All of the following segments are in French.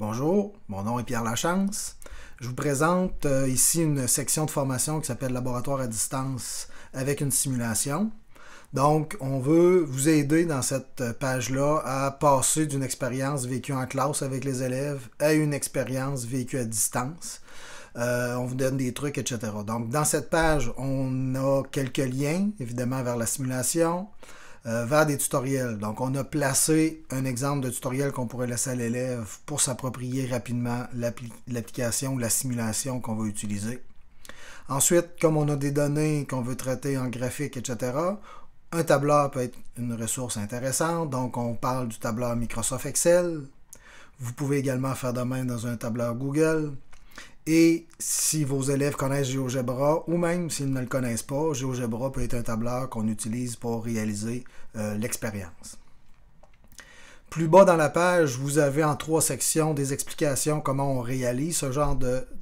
Bonjour, mon nom est Pierre Lachance. Je vous présente euh, ici une section de formation qui s'appelle Laboratoire à distance avec une simulation. Donc, on veut vous aider dans cette page-là à passer d'une expérience vécue en classe avec les élèves à une expérience vécue à distance. Euh, on vous donne des trucs, etc. Donc, dans cette page, on a quelques liens, évidemment, vers la simulation, euh, vers des tutoriels. Donc, on a placé un exemple de tutoriel qu'on pourrait laisser à l'élève pour s'approprier rapidement l'application ou la simulation qu'on va utiliser. Ensuite, comme on a des données qu'on veut traiter en graphique, etc., un tableur peut être une ressource intéressante. Donc, on parle du tableur Microsoft Excel. Vous pouvez également faire de même dans un tableur Google. Et si vos élèves connaissent GeoGebra, ou même s'ils ne le connaissent pas, GeoGebra peut être un tableur qu'on utilise pour réaliser euh, l'expérience. Plus bas dans la page, vous avez en trois sections des explications comment on réalise ce genre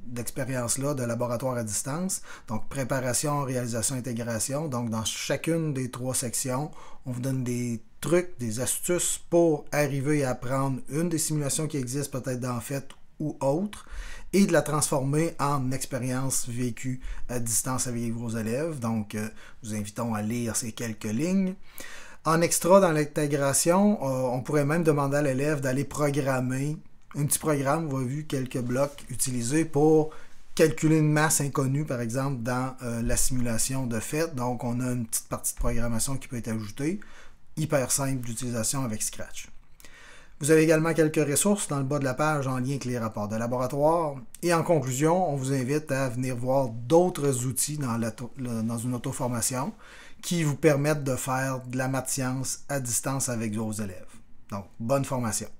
d'expérience-là de, laboratoire à distance. Donc préparation, réalisation, intégration. Donc dans chacune des trois sections, on vous donne des trucs, des astuces pour arriver à apprendre une des simulations qui existent peut-être dans fait ou autre et de la transformer en expérience vécue à distance avec vos élèves. Donc, euh, nous invitons à lire ces quelques lignes. En extra, dans l'intégration, euh, on pourrait même demander à l'élève d'aller programmer un petit programme. On avez vu quelques blocs utilisés pour calculer une masse inconnue, par exemple, dans euh, la simulation de fait. Donc, on a une petite partie de programmation qui peut être ajoutée. Hyper simple d'utilisation avec Scratch. Vous avez également quelques ressources dans le bas de la page en lien avec les rapports de laboratoire. Et en conclusion, on vous invite à venir voir d'autres outils dans, une auto-formation qui vous permettent de faire de la maths science à distance avec vos élèves. Donc, bonne formation.